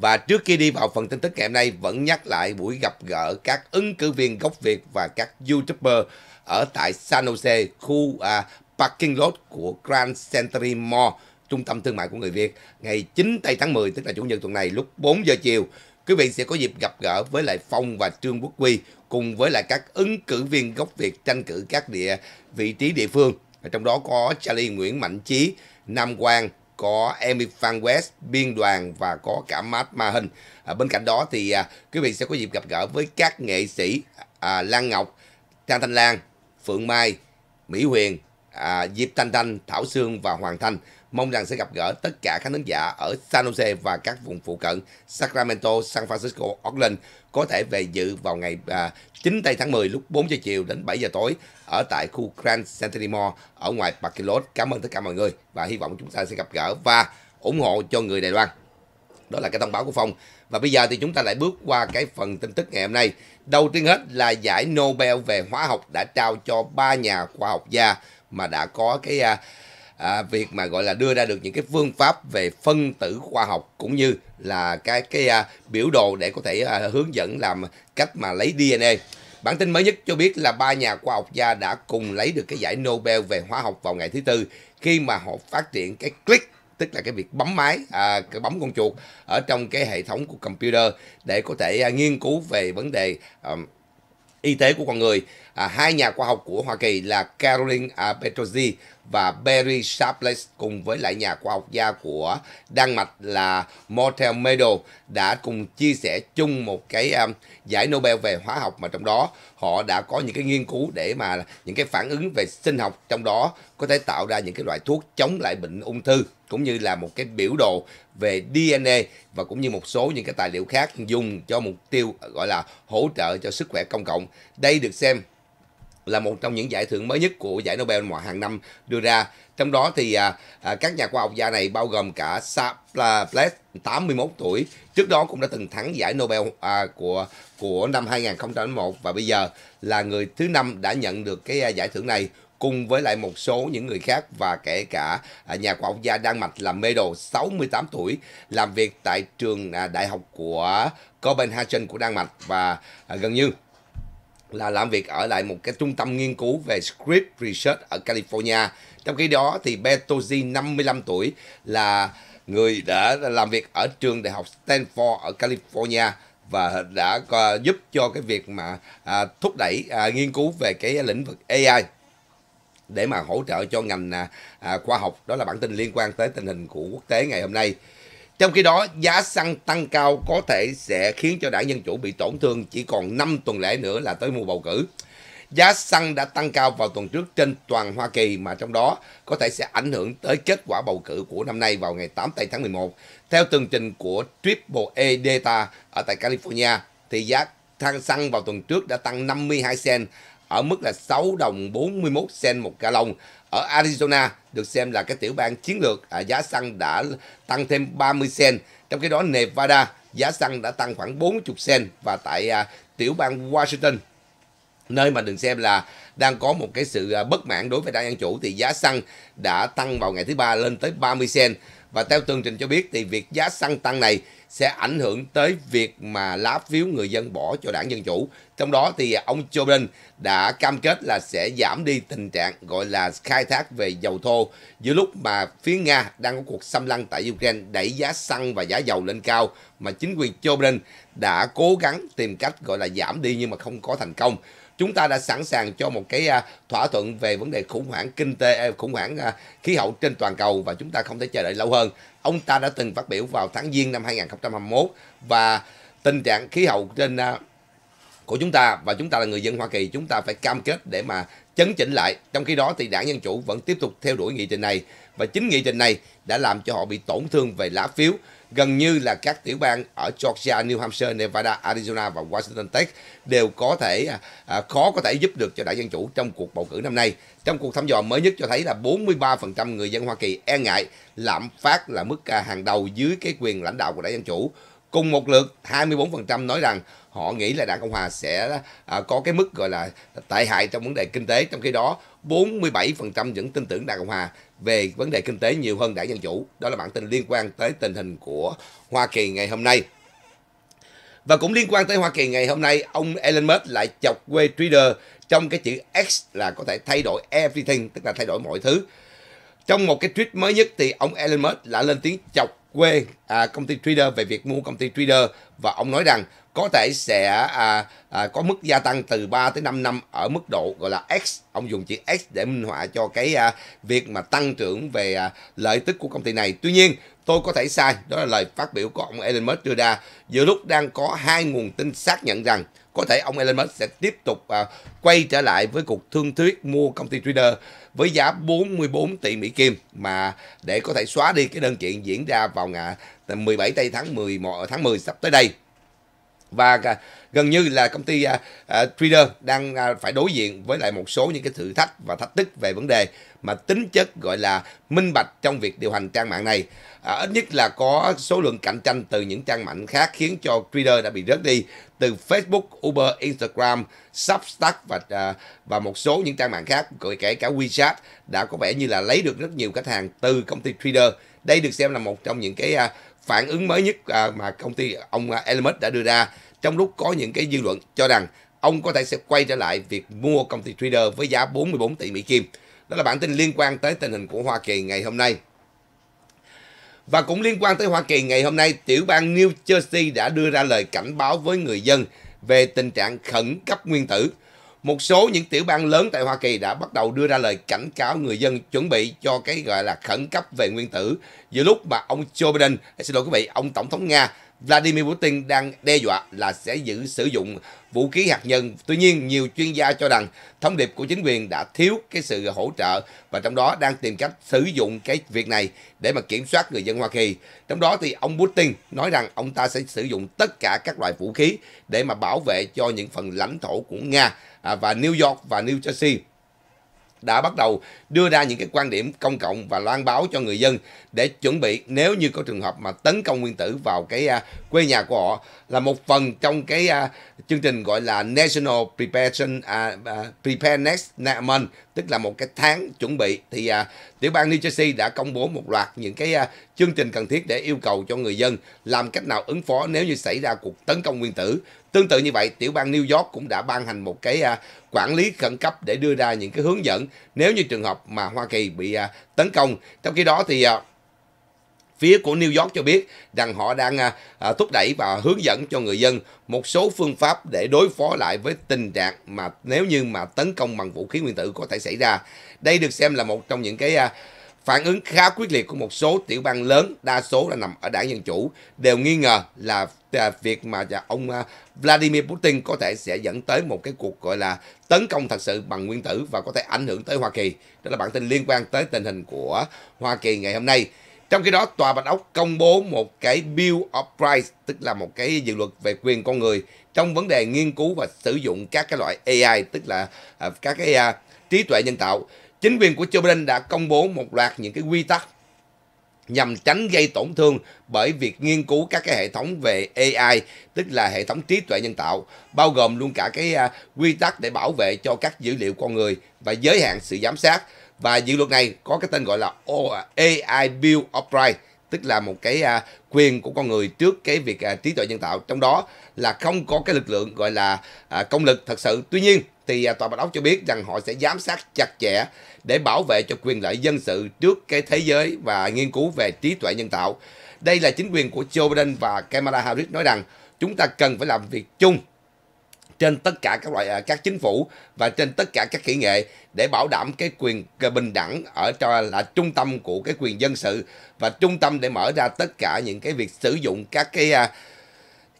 Và trước khi đi vào phần tin tức ngày hôm nay vẫn nhắc lại buổi gặp gỡ các ứng cử viên gốc Việt và các YouTuber ở tại San Jose, khu à, parking lot của Grand Century Mall, trung tâm thương mại của người Việt, ngày 9 tây tháng 10, tức là Chủ nhật tuần này lúc 4 giờ chiều. Quý vị sẽ có dịp gặp gỡ với lại Phong và Trương Quốc Quy cùng với lại các ứng cử viên gốc Việt tranh cử các địa vị trí địa phương. Trong đó có Charlie Nguyễn Mạnh Chí, Nam Quang, có Amy Van West, Biên Đoàn và có cả Matt Mahin. À, bên cạnh đó thì à, quý vị sẽ có dịp gặp gỡ với các nghệ sĩ à, Lan Ngọc, Trang Thanh Lan, Phượng Mai, Mỹ Huyền, à, Diệp Thanh Thanh, Thảo Sương và Hoàng Thanh. Mong rằng sẽ gặp gỡ tất cả các khán giả ở San Jose và các vùng phụ cận Sacramento, San Francisco, Oakland có thể về dự vào ngày à, 9 tây tháng 10 lúc 4 giờ chiều đến 7 giờ tối ở tại khu Grand Centenary Mall ở ngoài Parkilot. Cảm ơn tất cả mọi người và hy vọng chúng ta sẽ gặp gỡ và ủng hộ cho người Đài Loan. Đó là cái thông báo của Phong. Và bây giờ thì chúng ta lại bước qua cái phần tin tức ngày hôm nay. Đầu tiên hết là giải Nobel về hóa học đã trao cho ba nhà khoa học gia mà đã có cái uh, à, việc mà gọi là đưa ra được những cái phương pháp về phân tử khoa học cũng như là cái cái à, biểu đồ để có thể à, hướng dẫn làm cách mà lấy DNA. Bản tin mới nhất cho biết là ba nhà khoa học gia đã cùng lấy được cái giải Nobel về hóa học vào ngày thứ tư khi mà họ phát triển cái click tức là cái việc bấm máy à, cái bấm con chuột ở trong cái hệ thống của computer để có thể à, nghiên cứu về vấn đề à, y tế của con người. À, hai nhà khoa học của Hoa Kỳ là Caroline à, và Barry Sharpless cùng với lại nhà khoa học gia của Đan Mạch là Mortel Meadow đã cùng chia sẻ chung một cái um, giải Nobel về hóa học mà trong đó họ đã có những cái nghiên cứu để mà những cái phản ứng về sinh học trong đó có thể tạo ra những cái loại thuốc chống lại bệnh ung thư cũng như là một cái biểu đồ về DNA và cũng như một số những cái tài liệu khác dùng cho mục tiêu gọi là hỗ trợ cho sức khỏe công cộng. Đây được xem là một trong những giải thưởng mới nhất của giải Nobel mọi hàng năm đưa ra. Trong đó thì à, à, các nhà khoa học gia này bao gồm cả Sapla-Bless 81 tuổi, trước đó cũng đã từng thắng giải Nobel à, của của năm 2001 và bây giờ là người thứ năm đã nhận được cái à, giải thưởng này cùng với lại một số những người khác và kể cả à, nhà khoa học gia Đan Mạch là Medo 68 tuổi làm việc tại trường à, đại học của Copenhagen của Đan Mạch và à, gần như là làm việc ở lại một cái trung tâm nghiên cứu về script research ở California. Trong khi đó thì Bertozzi 55 tuổi là người đã làm việc ở trường đại học Stanford ở California và đã giúp cho cái việc mà à, thúc đẩy à, nghiên cứu về cái lĩnh vực AI để mà hỗ trợ cho ngành à, à, khoa học đó là bản tin liên quan tới tình hình của quốc tế ngày hôm nay trong khi đó, giá xăng tăng cao có thể sẽ khiến cho đảng Dân Chủ bị tổn thương chỉ còn 5 tuần lễ nữa là tới mùa bầu cử. Giá xăng đã tăng cao vào tuần trước trên toàn Hoa Kỳ mà trong đó có thể sẽ ảnh hưởng tới kết quả bầu cử của năm nay vào ngày 8 tây tháng 11. Theo tường trình của Triple E Data ở tại California, thì giá thang xăng vào tuần trước đã tăng 52 cent ở mức là 6 đồng 41 cent một ca lông Ở Arizona được xem là cái tiểu bang chiến lược, à, giá xăng đã tăng thêm 30 cent. Trong khi đó Nevada giá xăng đã tăng khoảng 40 cent và tại à, tiểu bang Washington nơi mà đừng xem là đang có một cái sự à, bất mãn đối với đảng dân chủ thì giá xăng đã tăng vào ngày thứ ba lên tới 30 cent và theo tường trình cho biết thì việc giá xăng tăng này sẽ ảnh hưởng tới việc mà lá phiếu người dân bỏ cho đảng Dân Chủ. Trong đó thì ông Joe Biden đã cam kết là sẽ giảm đi tình trạng gọi là khai thác về dầu thô giữa lúc mà phía Nga đang có cuộc xâm lăng tại Ukraine đẩy giá xăng và giá dầu lên cao mà chính quyền Joe Biden đã cố gắng tìm cách gọi là giảm đi nhưng mà không có thành công chúng ta đã sẵn sàng cho một cái à, thỏa thuận về vấn đề khủng hoảng kinh tế à, khủng hoảng à, khí hậu trên toàn cầu và chúng ta không thể chờ đợi lâu hơn ông ta đã từng phát biểu vào tháng giêng năm 2021 và tình trạng khí hậu trên của chúng ta và chúng ta là người dân Hoa Kỳ chúng ta phải cam kết để mà chấn chỉnh lại trong khi đó thì đảng Dân Chủ vẫn tiếp tục theo đuổi nghị trình này và chính nghị trình này đã làm cho họ bị tổn thương về lá phiếu Gần như là các tiểu bang ở Georgia, New Hampshire, Nevada, Arizona và Washington State đều có thể à, à, khó có thể giúp được cho đảng Dân Chủ trong cuộc bầu cử năm nay. Trong cuộc thăm dò mới nhất cho thấy là 43% người dân Hoa Kỳ e ngại lạm phát là mức à, hàng đầu dưới cái quyền lãnh đạo của đảng Dân Chủ. Cùng một lượt 24% nói rằng họ nghĩ là đảng Cộng Hòa sẽ à, có cái mức gọi là tệ hại trong vấn đề kinh tế. Trong khi đó 47% vẫn tin tưởng đảng Cộng Hòa về vấn đề kinh tế nhiều hơn đảng Dân Chủ. Đó là bản tin liên quan tới tình hình của Hoa Kỳ ngày hôm nay. Và cũng liên quan tới Hoa Kỳ ngày hôm nay, ông Elon Musk lại chọc quê trader trong cái chữ X là có thể thay đổi everything, tức là thay đổi mọi thứ. Trong một cái tweet mới nhất thì ông Elon Musk đã lên tiếng chọc quê à, công ty trader về việc mua công ty trader và ông nói rằng có thể sẽ à, à, có mức gia tăng từ 3 tới 5 năm ở mức độ gọi là X. Ông dùng chữ X để minh họa cho cái à, việc mà tăng trưởng về à, lợi tức của công ty này. Tuy nhiên, tôi có thể sai, đó là lời phát biểu của ông Elon Musk đưa ra giữa lúc đang có hai nguồn tin xác nhận rằng có thể ông Elon Musk sẽ tiếp tục à, quay trở lại với cuộc thương thuyết mua công ty Twitter với giá 44 tỷ Mỹ Kim mà để có thể xóa đi cái đơn kiện diễn ra vào ngày 17 tây tháng 10 tháng 10 sắp tới đây và à, gần như là công ty uh, uh, Trader đang uh, phải đối diện với lại một số những cái thử thách và thách thức về vấn đề mà tính chất gọi là minh bạch trong việc điều hành trang mạng này à, ít nhất là có số lượng cạnh tranh từ những trang mạng khác khiến cho trader đã bị rớt đi từ Facebook, Uber, Instagram, Substack và à, và một số những trang mạng khác kể cả WeChat đã có vẻ như là lấy được rất nhiều khách hàng từ công ty trader đây được xem là một trong những cái à, phản ứng mới nhất à, mà công ty ông à, Elmet đã đưa ra trong lúc có những cái dư luận cho rằng ông có thể sẽ quay trở lại việc mua công ty Twitter với giá 44 tỷ Mỹ Kim. Đó là bản tin liên quan tới tình hình của Hoa Kỳ ngày hôm nay. Và cũng liên quan tới Hoa Kỳ ngày hôm nay, tiểu bang New Jersey đã đưa ra lời cảnh báo với người dân về tình trạng khẩn cấp nguyên tử một số những tiểu bang lớn tại Hoa Kỳ đã bắt đầu đưa ra lời cảnh cáo người dân chuẩn bị cho cái gọi là khẩn cấp về nguyên tử giữa lúc mà ông Joe Biden, eh, xin lỗi quý vị, ông Tổng thống Nga Vladimir Putin đang đe dọa là sẽ giữ sử dụng vũ khí hạt nhân. Tuy nhiên, nhiều chuyên gia cho rằng thông điệp của chính quyền đã thiếu cái sự hỗ trợ và trong đó đang tìm cách sử dụng cái việc này để mà kiểm soát người dân Hoa Kỳ. Trong đó thì ông Putin nói rằng ông ta sẽ sử dụng tất cả các loại vũ khí để mà bảo vệ cho những phần lãnh thổ của Nga À, và New York và New Jersey đã bắt đầu đưa ra những cái quan điểm công cộng và loan báo cho người dân để chuẩn bị nếu như có trường hợp mà tấn công nguyên tử vào cái à, quê nhà của họ là một phần trong cái uh, chương trình gọi là National Preparation uh, à, uh, à, Preparedness Month tức là một cái tháng chuẩn bị thì uh, tiểu bang New Jersey đã công bố một loạt những cái uh, chương trình cần thiết để yêu cầu cho người dân làm cách nào ứng phó nếu như xảy ra cuộc tấn công nguyên tử tương tự như vậy tiểu bang New York cũng đã ban hành một cái uh, quản lý khẩn cấp để đưa ra những cái hướng dẫn nếu như trường hợp mà Hoa Kỳ bị uh, tấn công trong khi đó thì uh, phía của New York cho biết rằng họ đang à, à, thúc đẩy và hướng dẫn cho người dân một số phương pháp để đối phó lại với tình trạng mà nếu như mà tấn công bằng vũ khí nguyên tử có thể xảy ra. Đây được xem là một trong những cái à, phản ứng khá quyết liệt của một số tiểu bang lớn, đa số là nằm ở đảng Dân Chủ, đều nghi ngờ là việc mà ông Vladimir Putin có thể sẽ dẫn tới một cái cuộc gọi là tấn công thật sự bằng nguyên tử và có thể ảnh hưởng tới Hoa Kỳ. Đó là bản tin liên quan tới tình hình của Hoa Kỳ ngày hôm nay. Trong khi đó, Tòa Bạch Ốc công bố một cái Bill of Rights, tức là một cái dự luật về quyền con người trong vấn đề nghiên cứu và sử dụng các cái loại AI, tức là à, các cái trí tuệ nhân tạo. Chính quyền của Joe Biden đã công bố một loạt những cái quy tắc nhằm tránh gây tổn thương bởi việc nghiên cứu các cái hệ thống về AI, tức là hệ thống trí tuệ nhân tạo, bao gồm luôn cả cái à, quy tắc để bảo vệ cho các dữ liệu con người và giới hạn sự giám sát và dự luật này có cái tên gọi là AI Bill of Rights tức là một cái à, quyền của con người trước cái việc à, trí tuệ nhân tạo trong đó là không có cái lực lượng gọi là à, công lực thật sự tuy nhiên thì à, tòa bạch ốc cho biết rằng họ sẽ giám sát chặt chẽ để bảo vệ cho quyền lợi dân sự trước cái thế giới và nghiên cứu về trí tuệ nhân tạo đây là chính quyền của Joe Biden và Kamala Harris nói rằng chúng ta cần phải làm việc chung trên tất cả các loại à, các chính phủ và trên tất cả các kỹ nghệ để bảo đảm cái quyền bình đẳng ở cho là trung tâm của cái quyền dân sự và trung tâm để mở ra tất cả những cái việc sử dụng các cái à,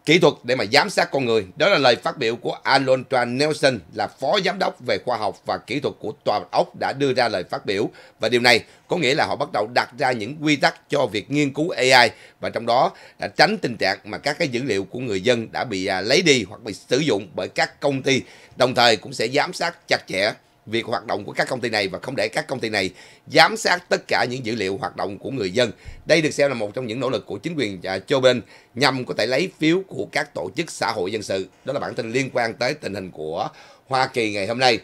kỹ thuật để mà giám sát con người. Đó là lời phát biểu của Alondra Nelson là phó giám đốc về khoa học và kỹ thuật của Tòa Ốc đã đưa ra lời phát biểu và điều này có nghĩa là họ bắt đầu đặt ra những quy tắc cho việc nghiên cứu AI và trong đó đã tránh tình trạng mà các cái dữ liệu của người dân đã bị à, lấy đi hoặc bị sử dụng bởi các công ty, đồng thời cũng sẽ giám sát chặt chẽ việc hoạt động của các công ty này và không để các công ty này giám sát tất cả những dữ liệu hoạt động của người dân. Đây được xem là một trong những nỗ lực của chính quyền Joe à, Biden nhằm có thể lấy phiếu của các tổ chức xã hội dân sự. Đó là bản tin liên quan tới tình hình của Hoa Kỳ ngày hôm nay.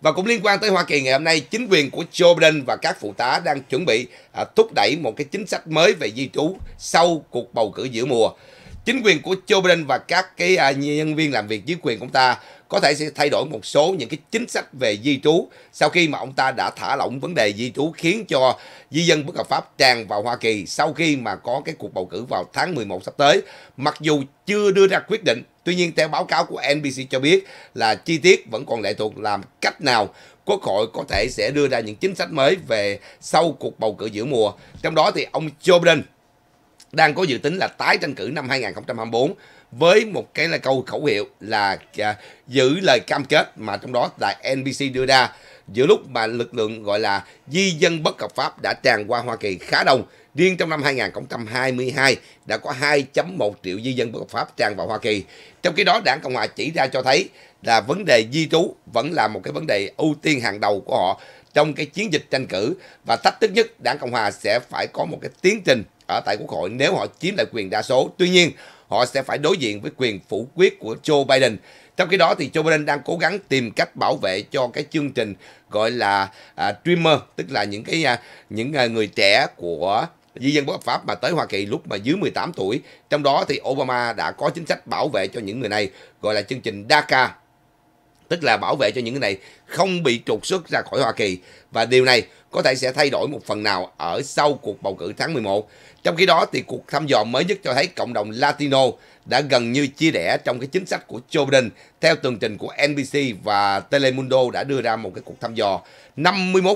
Và cũng liên quan tới Hoa Kỳ ngày hôm nay, chính quyền của Joe Biden và các phụ tá đang chuẩn bị à, thúc đẩy một cái chính sách mới về di trú sau cuộc bầu cử giữa mùa. Chính quyền của Joe Biden và các cái à, nhân viên làm việc dưới quyền của ông ta có thể sẽ thay đổi một số những cái chính sách về di trú sau khi mà ông ta đã thả lỏng vấn đề di trú khiến cho di dân bất hợp pháp tràn vào Hoa Kỳ sau khi mà có cái cuộc bầu cử vào tháng 11 sắp tới. Mặc dù chưa đưa ra quyết định, tuy nhiên theo báo cáo của NBC cho biết là chi tiết vẫn còn lệ thuộc làm cách nào Quốc hội có thể sẽ đưa ra những chính sách mới về sau cuộc bầu cử giữa mùa. Trong đó thì ông Joe Biden đang có dự tính là tái tranh cử năm 2024 với một cái là câu khẩu hiệu là à, giữ lời cam kết mà trong đó đài NBC đưa ra giữa lúc mà lực lượng gọi là di dân bất hợp pháp đã tràn qua Hoa Kỳ khá đông. Riêng trong năm 2022 đã có 2.1 triệu di dân bất hợp pháp tràn vào Hoa Kỳ. Trong khi đó, đảng Cộng hòa chỉ ra cho thấy là vấn đề di trú vẫn là một cái vấn đề ưu tiên hàng đầu của họ trong cái chiến dịch tranh cử và thách thức nhất đảng Cộng hòa sẽ phải có một cái tiến trình ở tại Quốc hội nếu họ chiếm lại quyền đa số. Tuy nhiên, họ sẽ phải đối diện với quyền phủ quyết của Joe Biden. Trong khi đó thì Joe Biden đang cố gắng tìm cách bảo vệ cho cái chương trình gọi là à, streamer, tức là những cái à, những à, người trẻ của di dân bất hợp pháp mà tới Hoa Kỳ lúc mà dưới 18 tuổi. Trong đó thì Obama đã có chính sách bảo vệ cho những người này gọi là chương trình DACA tức là bảo vệ cho những người này không bị trục xuất ra khỏi Hoa Kỳ và điều này có thể sẽ thay đổi một phần nào ở sau cuộc bầu cử tháng 11. Trong khi đó thì cuộc thăm dò mới nhất cho thấy cộng đồng Latino đã gần như chia rẽ trong cái chính sách của Joe Biden. Theo tường trình của NBC và Telemundo đã đưa ra một cái cuộc thăm dò, 51%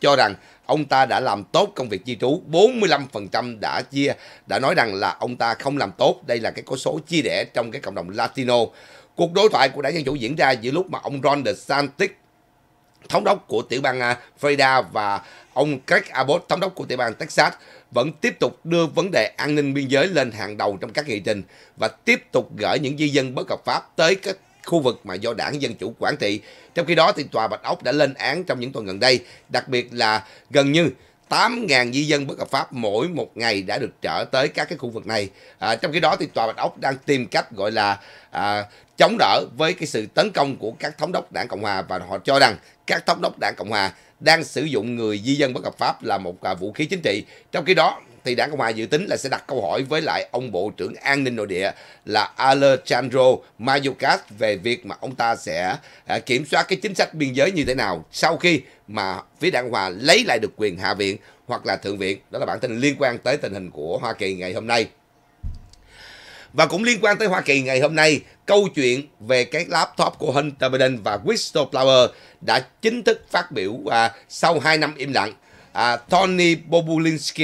cho rằng ông ta đã làm tốt công việc di trú, 45% đã chia đã nói rằng là ông ta không làm tốt. Đây là cái con số chia rẽ trong cái cộng đồng Latino. Cuộc đối thoại của đảng Dân Chủ diễn ra giữa lúc mà ông Ron DeSantis thống đốc của tiểu bang à, Florida và ông Greg Abbott, thống đốc của tiểu bang Texas, vẫn tiếp tục đưa vấn đề an ninh biên giới lên hàng đầu trong các nghị trình và tiếp tục gửi những di dân bất hợp pháp tới các khu vực mà do đảng Dân Chủ quản trị. Trong khi đó, thì Tòa Bạch Ốc đã lên án trong những tuần gần đây, đặc biệt là gần như 8.000 di dân bất hợp pháp mỗi một ngày đã được trở tới các cái khu vực này. À, trong khi đó thì Tòa Bạch Ốc đang tìm cách gọi là à, chống đỡ với cái sự tấn công của các thống đốc đảng Cộng Hòa và họ cho rằng các thống đốc đảng Cộng Hòa đang sử dụng người di dân bất hợp pháp là một à, vũ khí chính trị. Trong khi đó, thì đảng Cộng Hòa dự tính là sẽ đặt câu hỏi với lại ông Bộ trưởng An ninh Nội địa là Alejandro Mayorkas về việc mà ông ta sẽ à, kiểm soát cái chính sách biên giới như thế nào sau khi mà phía đảng Cộng Hòa lấy lại được quyền Hạ viện hoặc là Thượng viện. Đó là bản tin liên quan tới tình hình của Hoa Kỳ ngày hôm nay. Và cũng liên quan tới Hoa Kỳ ngày hôm nay, câu chuyện về cái laptop của Hunter Biden và whistleblower đã chính thức phát biểu à, sau 2 năm im lặng. À, Tony Bobulinski,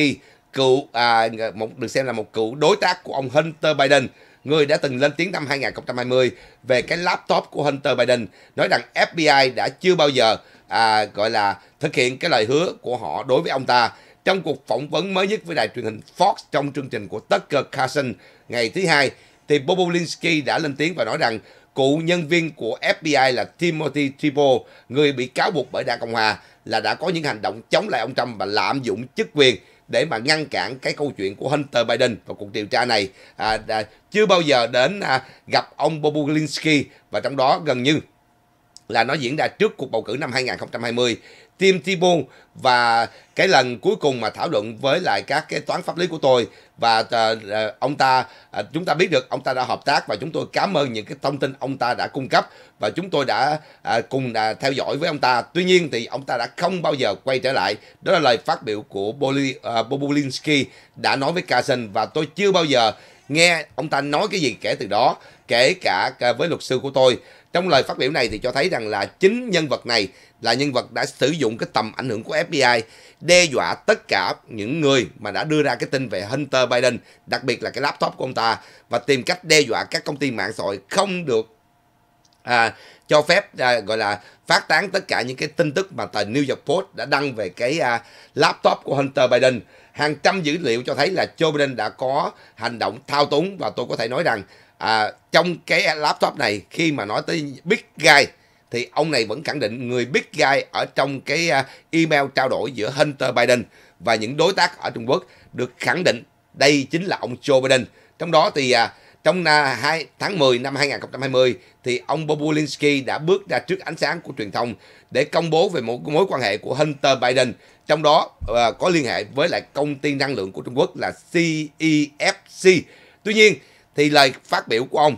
cựu à, một được xem là một cựu đối tác của ông Hunter Biden, người đã từng lên tiếng năm 2020 về cái laptop của Hunter Biden, nói rằng FBI đã chưa bao giờ à, gọi là thực hiện cái lời hứa của họ đối với ông ta trong cuộc phỏng vấn mới nhất với đài truyền hình Fox trong chương trình của Tucker Carlson ngày thứ hai, thì Bobolinsky đã lên tiếng và nói rằng cựu nhân viên của FBI là Timothy Thibault, người bị cáo buộc bởi đảng Cộng Hòa, là đã có những hành động chống lại ông Trump và lạm dụng chức quyền để mà ngăn cản cái câu chuyện của Hunter Biden và cuộc điều tra này à, đã, chưa bao giờ đến à, gặp ông Bobulinski và trong đó gần như là nó diễn ra trước cuộc bầu cử năm 2020 Tim Tibon và cái lần cuối cùng mà thảo luận với lại các cái toán pháp lý của tôi và uh, ông ta uh, chúng ta biết được ông ta đã hợp tác và chúng tôi cảm ơn những cái thông tin ông ta đã cung cấp và chúng tôi đã uh, cùng uh, theo dõi với ông ta. Tuy nhiên thì ông ta đã không bao giờ quay trở lại. Đó là lời phát biểu của Boli, uh, Bobulinski đã nói với Carson và tôi chưa bao giờ nghe ông ta nói cái gì kể từ đó kể cả à, với luật sư của tôi trong lời phát biểu này thì cho thấy rằng là chính nhân vật này là nhân vật đã sử dụng cái tầm ảnh hưởng của FBI đe dọa tất cả những người mà đã đưa ra cái tin về Hunter Biden, đặc biệt là cái laptop của ông ta và tìm cách đe dọa các công ty mạng xã hội không được à, cho phép à, gọi là phát tán tất cả những cái tin tức mà tờ New York Post đã đăng về cái à, laptop của Hunter Biden hàng trăm dữ liệu cho thấy là Joe Biden đã có hành động thao túng và tôi có thể nói rằng à, trong cái laptop này khi mà nói tới Big Guy thì ông này vẫn khẳng định người Big Guy ở trong cái à, email trao đổi giữa Hunter Biden và những đối tác ở Trung Quốc được khẳng định đây chính là ông Joe Biden. Trong đó thì à, trong tháng 10 năm 2020, thì ông Bobulinski đã bước ra trước ánh sáng của truyền thông để công bố về một mối quan hệ của Hunter Biden, trong đó ờ, có liên hệ với lại công ty năng lượng của Trung Quốc là CEFC. E Tuy nhiên, thì lời phát biểu của ông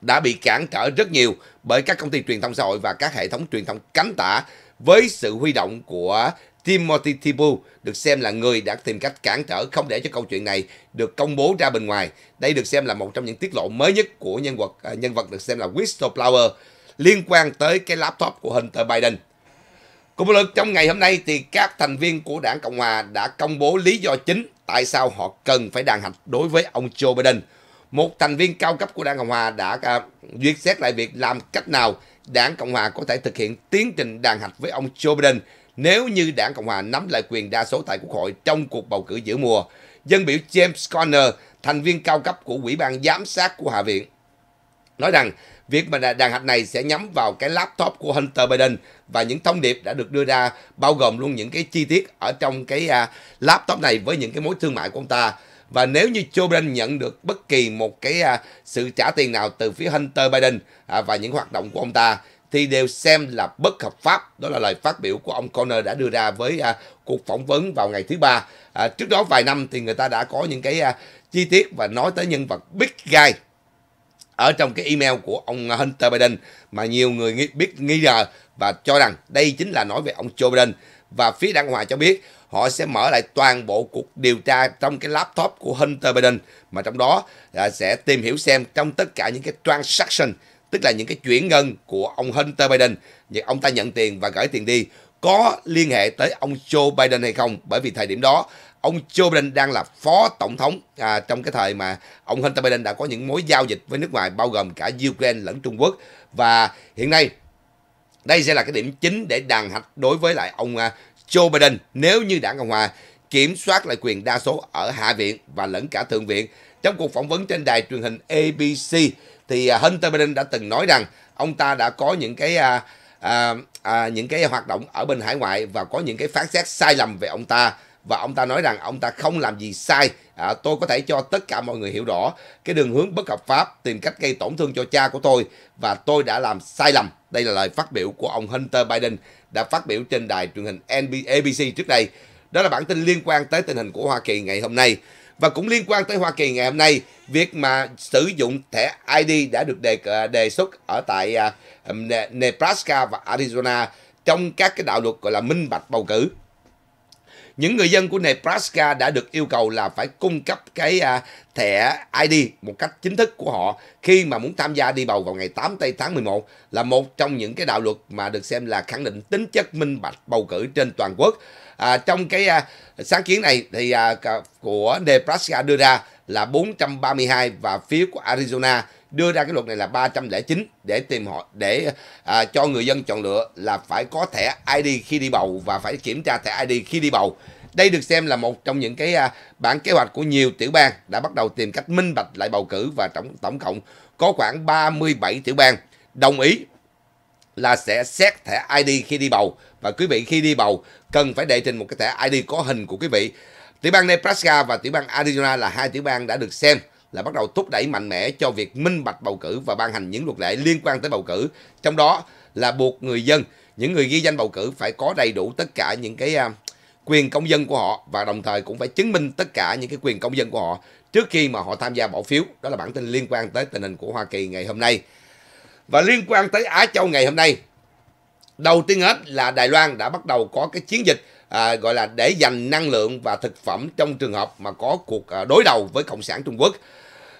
đã bị cản trở rất nhiều bởi các công ty truyền thông xã hội và các hệ thống truyền thông cánh tả với sự huy động của Timothy Thibault được xem là người đã tìm cách cản trở không để cho câu chuyện này được công bố ra bên ngoài. Đây được xem là một trong những tiết lộ mới nhất của nhân vật à, nhân vật được xem là whistleblower liên quan tới cái laptop của Hunter Biden. Cùng một lượt trong ngày hôm nay thì các thành viên của đảng Cộng Hòa đã công bố lý do chính tại sao họ cần phải đàn hành đối với ông Joe Biden. Một thành viên cao cấp của đảng Cộng Hòa đã à, duyệt xét lại việc làm cách nào đảng Cộng Hòa có thể thực hiện tiến trình đàn hạch với ông Joe Biden nếu như đảng Cộng hòa nắm lại quyền đa số tại Quốc hội trong cuộc bầu cử giữa mùa, dân biểu James Conner, thành viên cao cấp của Ủy ban Giám sát của Hạ viện, nói rằng việc mà đàn hạch này sẽ nhắm vào cái laptop của Hunter Biden và những thông điệp đã được đưa ra bao gồm luôn những cái chi tiết ở trong cái à, laptop này với những cái mối thương mại của ông ta. Và nếu như Joe Biden nhận được bất kỳ một cái à, sự trả tiền nào từ phía Hunter Biden à, và những hoạt động của ông ta thì đều xem là bất hợp pháp. Đó là lời phát biểu của ông Conner đã đưa ra với à, cuộc phỏng vấn vào ngày thứ ba. À, trước đó vài năm thì người ta đã có những cái à, chi tiết và nói tới nhân vật Big Guy ở trong cái email của ông Hunter Biden mà nhiều người nghi, biết nghi ngờ và cho rằng đây chính là nói về ông Joe Biden và phía đảng Hòa cho biết họ sẽ mở lại toàn bộ cuộc điều tra trong cái laptop của Hunter Biden mà trong đó à, sẽ tìm hiểu xem trong tất cả những cái transaction tức là những cái chuyển ngân của ông Hunter Biden, những ông ta nhận tiền và gửi tiền đi có liên hệ tới ông Joe Biden hay không bởi vì thời điểm đó ông Joe Biden đang là phó tổng thống à, trong cái thời mà ông Hunter Biden đã có những mối giao dịch với nước ngoài bao gồm cả Ukraine lẫn Trung Quốc và hiện nay đây sẽ là cái điểm chính để đàn hạch đối với lại ông à, Joe Biden nếu như đảng Cộng Hòa kiểm soát lại quyền đa số ở Hạ viện và lẫn cả Thượng viện. Trong cuộc phỏng vấn trên đài truyền hình ABC thì à, Hunter Biden đã từng nói rằng ông ta đã có những cái à, à, à, những cái hoạt động ở bên hải ngoại và có những cái phán xét sai lầm về ông ta và ông ta nói rằng ông ta không làm gì sai à, tôi có thể cho tất cả mọi người hiểu rõ cái đường hướng bất hợp pháp tìm cách gây tổn thương cho cha của tôi và tôi đã làm sai lầm đây là lời phát biểu của ông Hunter Biden đã phát biểu trên đài truyền hình ABC trước đây đó là bản tin liên quan tới tình hình của Hoa Kỳ ngày hôm nay và cũng liên quan tới Hoa Kỳ ngày hôm nay, việc mà sử dụng thẻ ID đã được đề đề xuất ở tại à, Nebraska và Arizona trong các cái đạo luật gọi là minh bạch bầu cử. Những người dân của Nebraska đã được yêu cầu là phải cung cấp cái à, thẻ ID một cách chính thức của họ khi mà muốn tham gia đi bầu vào ngày 8 tây tháng 11 là một trong những cái đạo luật mà được xem là khẳng định tính chất minh bạch bầu cử trên toàn quốc à, trong cái à, sáng kiến này thì à, của Nebraska đưa ra là 432 và phiếu của Arizona đưa ra cái luật này là 309 để tìm họ để à, cho người dân chọn lựa là phải có thẻ ID khi đi bầu và phải kiểm tra thẻ ID khi đi bầu. Đây được xem là một trong những cái à, bản kế hoạch của nhiều tiểu bang đã bắt đầu tìm cách minh bạch lại bầu cử và tổng tổng cộng có khoảng 37 tiểu bang đồng ý là sẽ xét thẻ ID khi đi bầu và quý vị khi đi bầu cần phải đệ trình một cái thẻ ID có hình của quý vị. Tiểu bang Nebraska và tiểu bang Arizona là hai tiểu bang đã được xem là bắt đầu thúc đẩy mạnh mẽ cho việc minh bạch bầu cử và ban hành những luật lệ liên quan tới bầu cử. Trong đó là buộc người dân, những người ghi danh bầu cử phải có đầy đủ tất cả những cái à, quyền công dân của họ và đồng thời cũng phải chứng minh tất cả những cái quyền công dân của họ trước khi mà họ tham gia bỏ phiếu. Đó là bản tin liên quan tới tình hình của Hoa Kỳ ngày hôm nay. Và liên quan tới Á Châu ngày hôm nay, đầu tiên hết là Đài Loan đã bắt đầu có cái chiến dịch à, gọi là để dành năng lượng và thực phẩm trong trường hợp mà có cuộc à, đối đầu với Cộng sản Trung Quốc.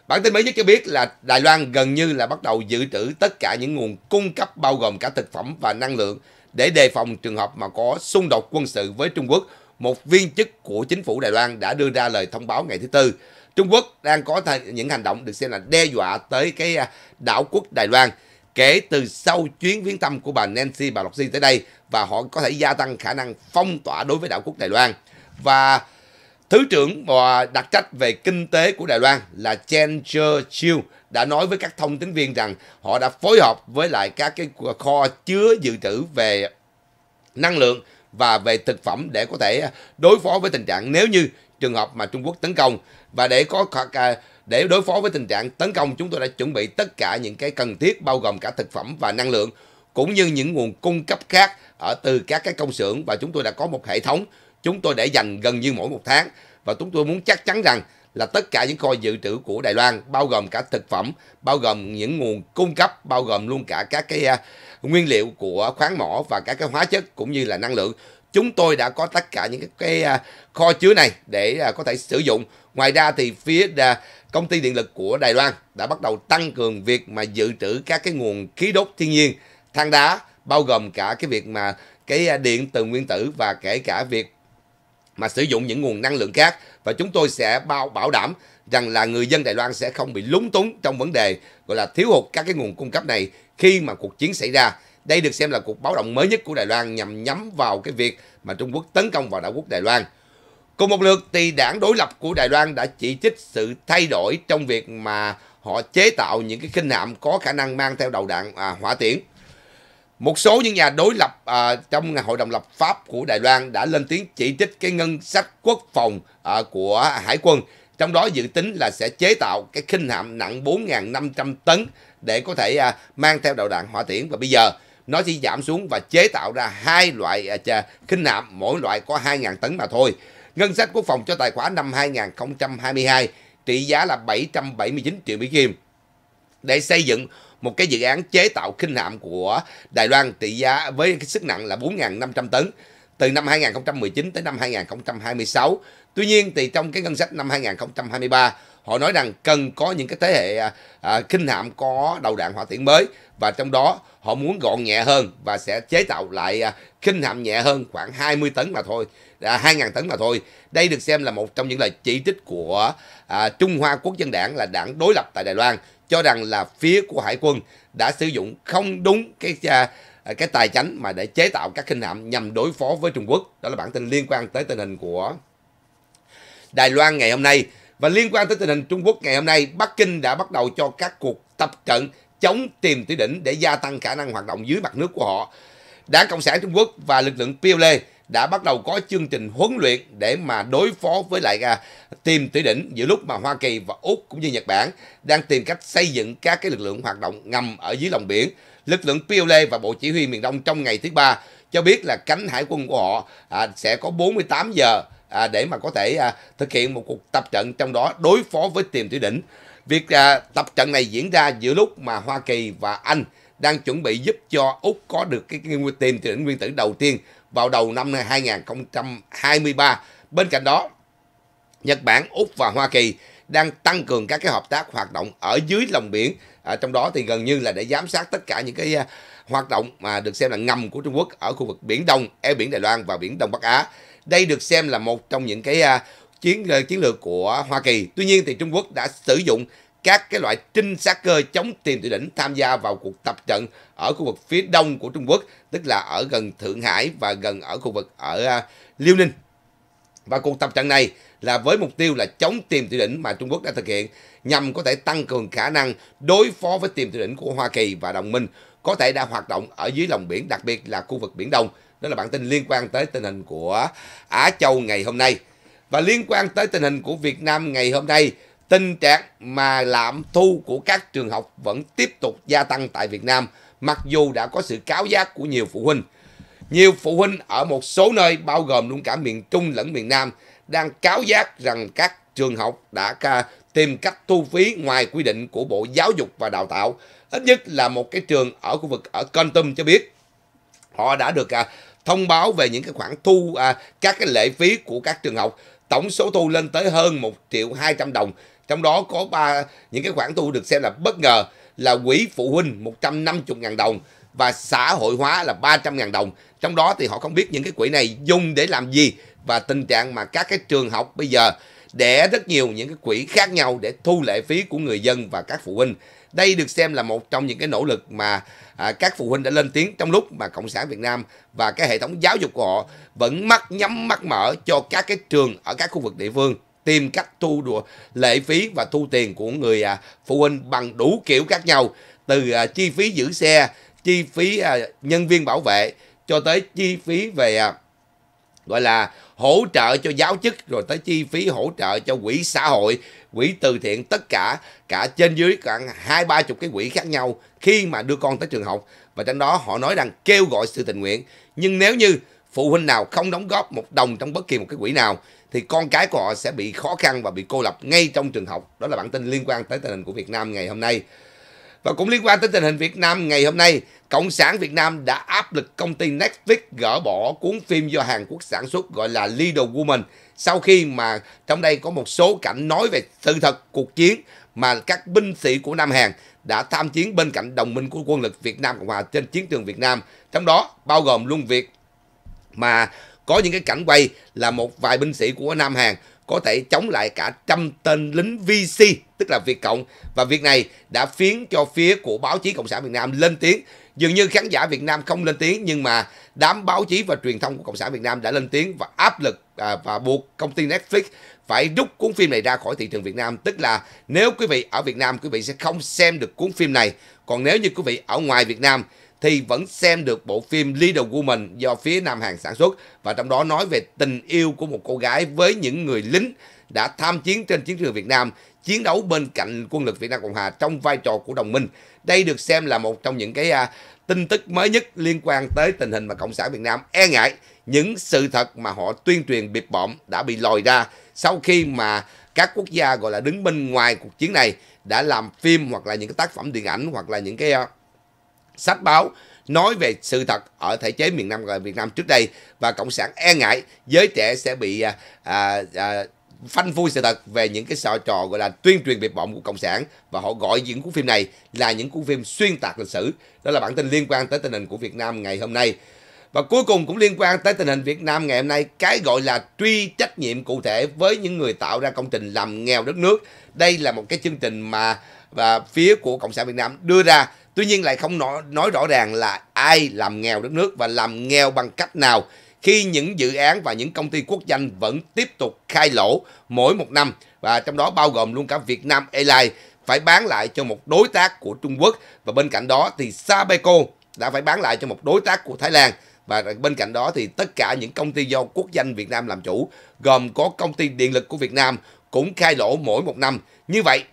Bản tin mới nhất cho biết là Đài Loan gần như là bắt đầu dự trữ tất cả những nguồn cung cấp bao gồm cả thực phẩm và năng lượng để đề phòng trường hợp mà có xung đột quân sự với Trung Quốc. Một viên chức của chính phủ Đài Loan đã đưa ra lời thông báo ngày thứ Tư. Trung Quốc đang có những hành động được xem là đe dọa tới cái à, đảo quốc Đài Loan kể từ sau chuyến viếng thăm của bà Nancy bà Pelosi tới đây và họ có thể gia tăng khả năng phong tỏa đối với đảo quốc Đài Loan. Và Thứ trưởng và đặc trách về kinh tế của Đài Loan là Chen Chiu đã nói với các thông tín viên rằng họ đã phối hợp với lại các cái kho chứa dự trữ về năng lượng và về thực phẩm để có thể đối phó với tình trạng nếu như trường hợp mà Trung Quốc tấn công và để có để đối phó với tình trạng tấn công, chúng tôi đã chuẩn bị tất cả những cái cần thiết bao gồm cả thực phẩm và năng lượng cũng như những nguồn cung cấp khác ở từ các cái công xưởng và chúng tôi đã có một hệ thống chúng tôi để dành gần như mỗi một tháng và chúng tôi muốn chắc chắn rằng là tất cả những kho dự trữ của Đài Loan bao gồm cả thực phẩm, bao gồm những nguồn cung cấp, bao gồm luôn cả các cái uh, nguyên liệu của khoáng mỏ và các cái hóa chất cũng như là năng lượng. Chúng tôi đã có tất cả những cái, uh, kho chứa này để uh, có thể sử dụng. Ngoài ra thì phía uh, công ty điện lực của Đài Loan đã bắt đầu tăng cường việc mà dự trữ các cái nguồn khí đốt thiên nhiên, than đá, bao gồm cả cái việc mà cái à, điện từ nguyên tử và kể cả việc mà sử dụng những nguồn năng lượng khác và chúng tôi sẽ bao bảo đảm rằng là người dân Đài Loan sẽ không bị lúng túng trong vấn đề gọi là thiếu hụt các cái nguồn cung cấp này khi mà cuộc chiến xảy ra. Đây được xem là cuộc báo động mới nhất của Đài Loan nhằm nhắm vào cái việc mà Trung Quốc tấn công vào đảo quốc Đài Loan. Cùng một lượt thì đảng đối lập của Đài Loan đã chỉ trích sự thay đổi trong việc mà họ chế tạo những cái khinh hạm có khả năng mang theo đầu đạn à, hỏa tiễn. Một số những nhà đối lập à, trong Hội đồng lập pháp của Đài Loan đã lên tiếng chỉ trích cái ngân sách quốc phòng à, của Hải quân, trong đó dự tính là sẽ chế tạo cái khinh hạm nặng 4.500 tấn để có thể à, mang theo đầu đạn hỏa tiễn. Và bây giờ nó chỉ giảm xuống và chế tạo ra hai loại à, khinh hạm, mỗi loại có 2.000 tấn mà thôi ngân sách quốc phòng cho tài khoản năm 2022 trị giá là 779 triệu Mỹ Kim để xây dựng một cái dự án chế tạo khinh hạm của Đài Loan trị giá với cái sức nặng là 4.500 tấn từ năm 2019 tới năm 2026. Tuy nhiên thì trong cái ngân sách năm 2023 họ nói rằng cần có những cái thế hệ à, à, kinh hạm có đầu đạn hỏa tiễn mới và trong đó họ muốn gọn nhẹ hơn và sẽ chế tạo lại à, kinh hạm nhẹ hơn khoảng 20 tấn mà thôi, à, 2.000 tấn mà thôi. Đây được xem là một trong những lời chỉ trích của à, Trung Hoa Quốc dân đảng là đảng đối lập tại Đài Loan cho rằng là phía của hải quân đã sử dụng không đúng cái à, cái tài chánh mà để chế tạo các kinh hạm nhằm đối phó với Trung Quốc. Đó là bản tin liên quan tới tình hình của Đài Loan ngày hôm nay. Và liên quan tới tình hình Trung Quốc ngày hôm nay, Bắc Kinh đã bắt đầu cho các cuộc tập trận chống tìm thủy đỉnh để gia tăng khả năng hoạt động dưới mặt nước của họ. Đảng Cộng sản Trung Quốc và lực lượng PLA e đã bắt đầu có chương trình huấn luyện để mà đối phó với lại à, tìm thủy đỉnh giữa lúc mà Hoa Kỳ và Úc cũng như Nhật Bản đang tìm cách xây dựng các cái lực lượng hoạt động ngầm ở dưới lòng biển. Lực lượng PLA e và Bộ Chỉ huy miền Đông trong ngày thứ ba cho biết là cánh hải quân của họ à, sẽ có 48 giờ à, để mà có thể à, thực hiện một cuộc tập trận trong đó đối phó với tiềm thủy đỉnh. Việc à, tập trận này diễn ra giữa lúc mà Hoa Kỳ và Anh đang chuẩn bị giúp cho Úc có được cái, cái tiềm thủy đỉnh nguyên tử đầu tiên vào đầu năm 2023. Bên cạnh đó, Nhật Bản, Úc và Hoa Kỳ đang tăng cường các cái hợp tác hoạt động ở dưới lòng biển, à, trong đó thì gần như là để giám sát tất cả những cái à, hoạt động mà được xem là ngầm của Trung Quốc ở khu vực Biển Đông, eo biển Đài Loan và biển Đông Bắc Á. Đây được xem là một trong những cái uh, chiến uh, chiến lược của Hoa Kỳ. Tuy nhiên thì Trung Quốc đã sử dụng các cái loại trinh sát cơ chống tiền tuyển đỉnh tham gia vào cuộc tập trận ở khu vực phía đông của Trung Quốc, tức là ở gần Thượng Hải và gần ở khu vực ở uh, Liêu Ninh. Và cuộc tập trận này là với mục tiêu là chống tiềm tiêu đỉnh mà Trung Quốc đã thực hiện nhằm có thể tăng cường khả năng đối phó với tiềm tiêu đỉnh của Hoa Kỳ và đồng minh có thể đã hoạt động ở dưới lòng biển, đặc biệt là khu vực Biển Đông. Đó là bản tin liên quan tới tình hình của Á Châu ngày hôm nay. Và liên quan tới tình hình của Việt Nam ngày hôm nay, tình trạng mà lạm thu của các trường học vẫn tiếp tục gia tăng tại Việt Nam, mặc dù đã có sự cáo giác của nhiều phụ huynh. Nhiều phụ huynh ở một số nơi bao gồm luôn cả miền Trung lẫn miền Nam đang cáo giác rằng các trường học đã tìm cách thu phí ngoài quy định của Bộ Giáo dục và Đào tạo. Ít nhất là một cái trường ở khu vực ở Con Tum cho biết họ đã được à, thông báo về những cái khoản thu à, các cái lệ phí của các trường học tổng số thu lên tới hơn 1 triệu 200 đồng trong đó có ba những cái khoản thu được xem là bất ngờ là quỹ phụ huynh 150.000 đồng và xã hội hóa là 300.000 đồng trong đó thì họ không biết những cái quỹ này dùng để làm gì và tình trạng mà các cái trường học bây giờ đẻ rất nhiều những cái quỹ khác nhau để thu lệ phí của người dân và các phụ huynh đây được xem là một trong những cái nỗ lực mà à, các phụ huynh đã lên tiếng trong lúc mà Cộng sản Việt Nam và cái hệ thống giáo dục của họ vẫn mắt nhắm mắt mở cho các cái trường ở các khu vực địa phương tìm cách thu đùa lệ phí và thu tiền của người à, phụ huynh bằng đủ kiểu khác nhau từ à, chi phí giữ xe, chi phí à, nhân viên bảo vệ cho tới chi phí về à, gọi là hỗ trợ cho giáo chức rồi tới chi phí hỗ trợ cho quỹ xã hội quỹ từ thiện tất cả cả trên dưới khoảng hai ba chục cái quỹ khác nhau khi mà đưa con tới trường học và trong đó họ nói rằng kêu gọi sự tình nguyện nhưng nếu như phụ huynh nào không đóng góp một đồng trong bất kỳ một cái quỹ nào thì con cái của họ sẽ bị khó khăn và bị cô lập ngay trong trường học đó là bản tin liên quan tới tình hình của Việt Nam ngày hôm nay và cũng liên quan tới tình hình Việt Nam ngày hôm nay, Cộng sản Việt Nam đã áp lực công ty Netflix gỡ bỏ cuốn phim do Hàn Quốc sản xuất gọi là Little Woman sau khi mà trong đây có một số cảnh nói về sự thật cuộc chiến mà các binh sĩ của Nam Hàn đã tham chiến bên cạnh đồng minh của quân lực Việt Nam Cộng Hòa trên chiến trường Việt Nam. Trong đó bao gồm luôn việc mà có những cái cảnh quay là một vài binh sĩ của Nam Hàn có thể chống lại cả trăm tên lính VC tức là Việt Cộng và việc này đã khiến cho phía của báo chí Cộng sản Việt Nam lên tiếng dường như khán giả Việt Nam không lên tiếng nhưng mà đám báo chí và truyền thông của Cộng sản Việt Nam đã lên tiếng và áp lực à, và buộc công ty Netflix phải rút cuốn phim này ra khỏi thị trường Việt Nam tức là nếu quý vị ở Việt Nam quý vị sẽ không xem được cuốn phim này còn nếu như quý vị ở ngoài Việt Nam thì vẫn xem được bộ phim Little Woman do phía Nam Hàn sản xuất và trong đó nói về tình yêu của một cô gái với những người lính đã tham chiến trên chiến trường Việt Nam chiến đấu bên cạnh quân lực Việt Nam Cộng Hòa trong vai trò của đồng minh. Đây được xem là một trong những cái à, tin tức mới nhất liên quan tới tình hình mà Cộng sản Việt Nam e ngại những sự thật mà họ tuyên truyền bịp bõm đã bị lòi ra sau khi mà các quốc gia gọi là đứng bên ngoài cuộc chiến này đã làm phim hoặc là những cái tác phẩm điện ảnh hoặc là những cái uh, sách báo nói về sự thật ở thể chế miền Nam Việt Nam trước đây và cộng sản e ngại giới trẻ sẽ bị à, à, à phanh phui sự thật về những cái sọ trò gọi là tuyên truyền biệt bọng của cộng sản và họ gọi những cuốn phim này là những cuốn phim xuyên tạc lịch sử đó là bản tin liên quan tới tình hình của việt nam ngày hôm nay và cuối cùng cũng liên quan tới tình hình Việt Nam ngày hôm nay, cái gọi là truy trách nhiệm cụ thể với những người tạo ra công trình làm nghèo đất nước. Đây là một cái chương trình mà và phía của Cộng sản Việt Nam đưa ra. Tuy nhiên lại không nói, nói rõ ràng là ai làm nghèo đất nước và làm nghèo bằng cách nào khi những dự án và những công ty quốc danh vẫn tiếp tục khai lỗ mỗi một năm và trong đó bao gồm luôn cả Việt Nam Airlines phải bán lại cho một đối tác của Trung Quốc và bên cạnh đó thì Sabeco đã phải bán lại cho một đối tác của Thái Lan và bên cạnh đó thì tất cả những công ty do quốc danh Việt Nam làm chủ gồm có công ty điện lực của Việt Nam cũng khai lỗ mỗi một năm. Như vậy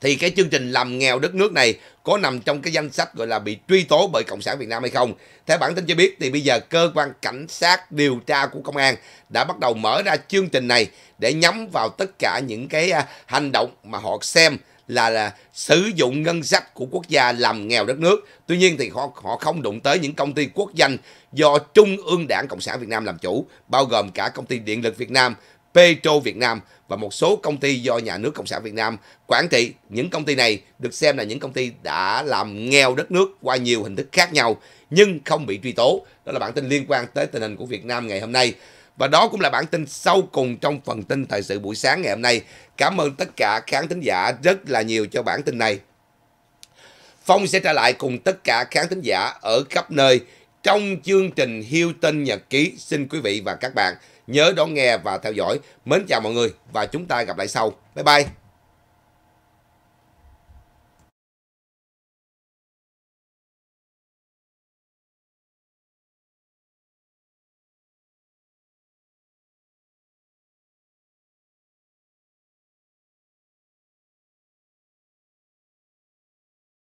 thì cái chương trình làm nghèo đất nước này có nằm trong cái danh sách gọi là bị truy tố bởi Cộng sản Việt Nam hay không. Theo bản tin cho biết thì bây giờ cơ quan cảnh sát điều tra của công an đã bắt đầu mở ra chương trình này để nhắm vào tất cả những cái à, hành động mà họ xem là, là sử dụng ngân sách của quốc gia làm nghèo đất nước. Tuy nhiên thì họ họ không đụng tới những công ty quốc danh do Trung ương Đảng Cộng sản Việt Nam làm chủ, bao gồm cả công ty Điện lực Việt Nam Petro Việt Nam và một số công ty do nhà nước Cộng sản Việt Nam quản trị. Những công ty này được xem là những công ty đã làm nghèo đất nước qua nhiều hình thức khác nhau nhưng không bị truy tố. Đó là bản tin liên quan tới tình hình của Việt Nam ngày hôm nay. Và đó cũng là bản tin sau cùng trong phần tin thời sự buổi sáng ngày hôm nay. Cảm ơn tất cả khán thính giả rất là nhiều cho bản tin này. Phong sẽ trở lại cùng tất cả khán thính giả ở khắp nơi trong chương trình Hiêu Tin Nhật Ký. Xin quý vị và các bạn Nhớ đón nghe và theo dõi. Mến chào mọi người và chúng ta gặp lại sau. Bye bye.